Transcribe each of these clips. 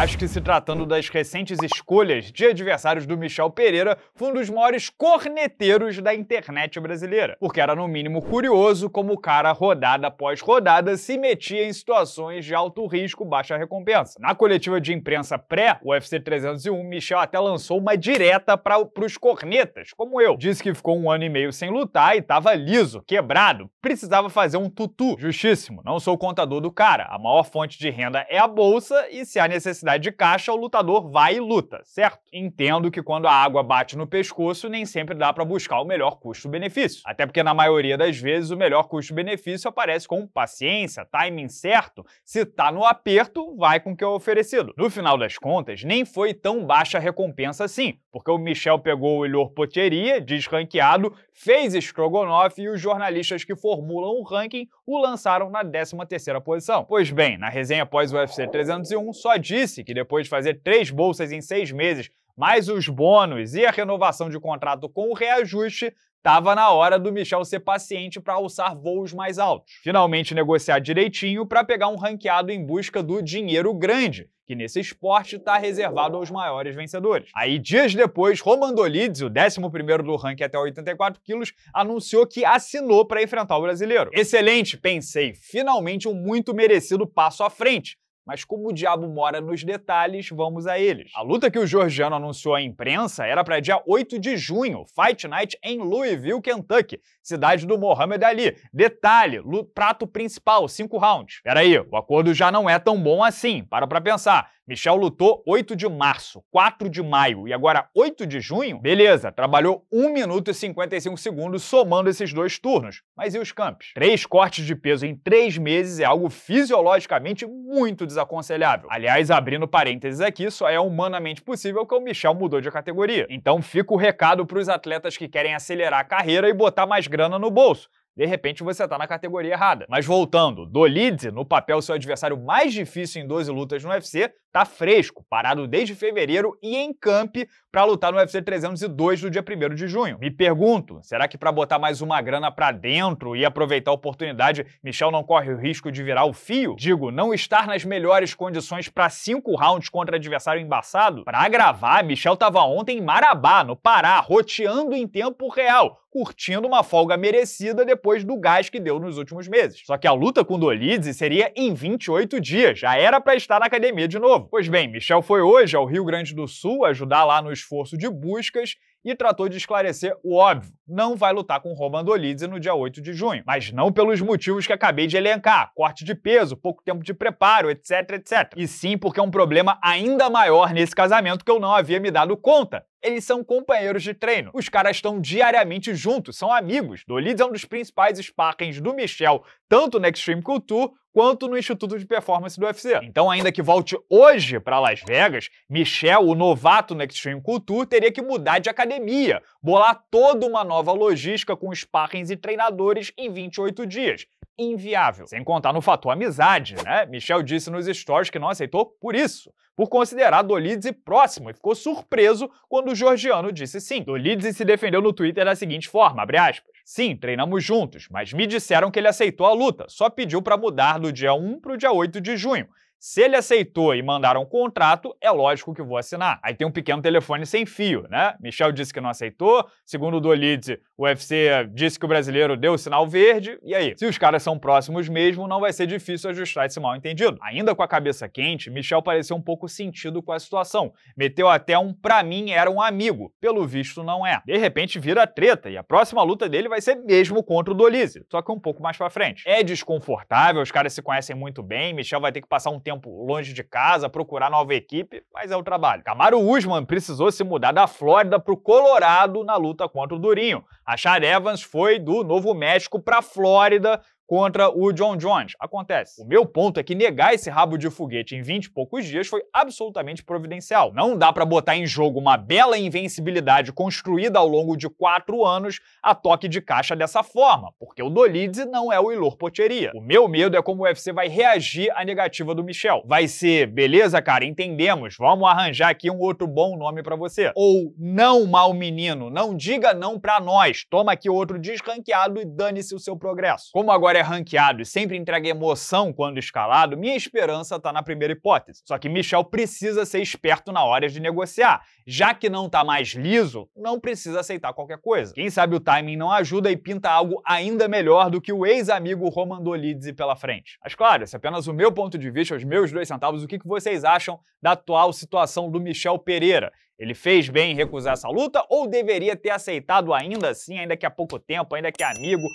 Acho que se tratando das recentes escolhas de adversários do Michel Pereira, foi um dos maiores corneteiros da internet brasileira. Porque era no mínimo curioso como o cara, rodada após rodada, se metia em situações de alto risco, baixa recompensa. Na coletiva de imprensa pré-UFC 301, Michel até lançou uma direta para os cornetas, como eu. Disse que ficou um ano e meio sem lutar e tava liso, quebrado, precisava fazer um tutu. Justíssimo, não sou contador do cara. A maior fonte de renda é a bolsa e se há necessidade de caixa, o lutador vai e luta, certo? Entendo que quando a água bate no pescoço, nem sempre dá para buscar o melhor custo-benefício. Até porque na maioria das vezes o melhor custo-benefício aparece com paciência, timing certo, se tá no aperto, vai com o que é oferecido. No final das contas, nem foi tão baixa a recompensa assim, porque o Michel pegou o Ilor Poteria, desranqueado, fez Strogonoff e os jornalistas que formulam o ranking o lançaram na 13 terceira posição. Pois bem, na resenha pós UFC 301 só disse disse que depois de fazer três bolsas em seis meses, mais os bônus e a renovação de contrato com o reajuste, Tava na hora do Michel ser paciente para alçar voos mais altos. Finalmente negociar direitinho para pegar um ranqueado em busca do dinheiro grande, que nesse esporte está reservado aos maiores vencedores. Aí, dias depois, Roman Dolidze, o 11º do ranking até 84 quilos, anunciou que assinou para enfrentar o brasileiro. Excelente, pensei, finalmente um muito merecido passo à frente mas como o diabo mora nos detalhes, vamos a eles. A luta que o georgiano anunciou à imprensa era para dia 8 de junho, Fight Night em Louisville, Kentucky, cidade do Mohamed Ali. Detalhe, prato principal, 5 rounds. Peraí, o acordo já não é tão bom assim, para pra pensar. Michel lutou 8 de março, 4 de maio e agora 8 de junho? Beleza, trabalhou 1 minuto e 55 segundos somando esses dois turnos. Mas e os campos? Três cortes de peso em três meses é algo fisiologicamente muito desaconselhável. Aliás, abrindo parênteses aqui, só é humanamente possível que o Michel mudou de categoria. Então fica o recado para os atletas que querem acelerar a carreira e botar mais grana no bolso de repente você tá na categoria errada. Mas voltando, Dolidze, no papel seu adversário mais difícil em 12 lutas no UFC, tá fresco, parado desde fevereiro e em camp para lutar no UFC 302 do dia 1 de junho. Me pergunto, será que para botar mais uma grana para dentro e aproveitar a oportunidade, Michel não corre o risco de virar o fio? Digo, não estar nas melhores condições para cinco rounds contra adversário embaçado? Para agravar, Michel tava ontem em Marabá, no Pará, roteando em tempo real, curtindo uma folga merecida depois depois do gás que deu nos últimos meses. Só que a luta com Dolidze seria em 28 dias, já era para estar na academia de novo. Pois bem, Michel foi hoje ao Rio Grande do Sul ajudar lá no esforço de buscas e tratou de esclarecer o óbvio. Não vai lutar com Roman Dolidze no dia 8 de junho, mas não pelos motivos que acabei de elencar, corte de peso, pouco tempo de preparo, etc, etc. E sim porque é um problema ainda maior nesse casamento que eu não havia me dado conta, eles são companheiros de treino. Os caras estão diariamente juntos, são amigos. Dolidze é um dos principais sparrings do Michel, tanto no Extreme Couture quanto no Instituto de Performance do UFC. Então, ainda que volte hoje para Las Vegas, Michel, o novato no Extreme Couture, teria que mudar de academia, bolar toda uma nova logística com sparrings e treinadores em 28 dias inviável. Sem contar no fator amizade, né? Michel disse nos stories que não aceitou por isso, por considerar Dolidze próximo e ficou surpreso quando o georgiano disse sim. Dolidze se defendeu no Twitter da seguinte forma, aspas, Sim, treinamos juntos, mas me disseram que ele aceitou a luta, só pediu para mudar do dia 1 para o dia 8 de junho se ele aceitou e mandaram um contrato, é lógico que vou assinar. Aí tem um pequeno telefone sem fio, né? Michel disse que não aceitou, segundo o Dolidze, o UFC disse que o brasileiro deu o sinal verde, e aí? Se os caras são próximos mesmo, não vai ser difícil ajustar esse mal entendido. Ainda com a cabeça quente, Michel pareceu um pouco sentido com a situação. Meteu até um pra mim era um amigo, pelo visto não é. De repente vira treta, e a próxima luta dele vai ser mesmo contra o Dolidze, só que um pouco mais pra frente. É desconfortável, os caras se conhecem muito bem, Michel vai ter que passar um tempo tempo longe de casa, procurar nova equipe, mas é o trabalho. Camaro Usman precisou se mudar da Flórida para o Colorado na luta contra o Durinho. Achar Evans foi do Novo México para a Flórida contra o John Jones. Acontece. O meu ponto é que negar esse rabo de foguete em 20 e poucos dias foi absolutamente providencial. Não dá para botar em jogo uma bela invencibilidade construída ao longo de quatro anos a toque de caixa dessa forma, porque o Dolidze não é o Ilor Potcheria. O meu medo é como o UFC vai reagir à negativa do Michel. Vai ser, beleza, cara, entendemos, vamos arranjar aqui um outro bom nome para você. Ou não, mal menino, não diga não para nós, toma aqui outro desranqueado e dane-se o seu progresso. Como agora é arranqueado é ranqueado e sempre entrega emoção quando escalado, minha esperança está na primeira hipótese. Só que Michel precisa ser esperto na hora de negociar. Já que não está mais liso, não precisa aceitar qualquer coisa. Quem sabe o timing não ajuda e pinta algo ainda melhor do que o ex-amigo Roman Dolidze pela frente. Mas claro, esse é apenas o meu ponto de vista, os meus dois centavos, o que vocês acham da atual situação do Michel Pereira? Ele fez bem em recusar essa luta ou deveria ter aceitado ainda assim, ainda que há pouco tempo, ainda que amigo,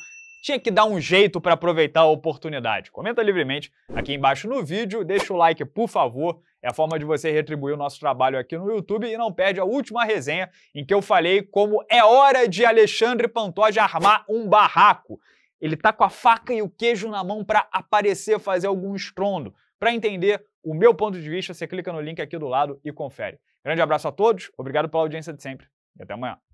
tinha que dar um jeito para aproveitar a oportunidade? Comenta livremente aqui embaixo no vídeo, deixa o like, por favor. É a forma de você retribuir o nosso trabalho aqui no YouTube e não perde a última resenha em que eu falei como é hora de Alexandre Pantoja armar um barraco. Ele tá com a faca e o queijo na mão para aparecer, fazer algum estrondo. Para entender o meu ponto de vista, você clica no link aqui do lado e confere. Grande abraço a todos, obrigado pela audiência de sempre e até amanhã.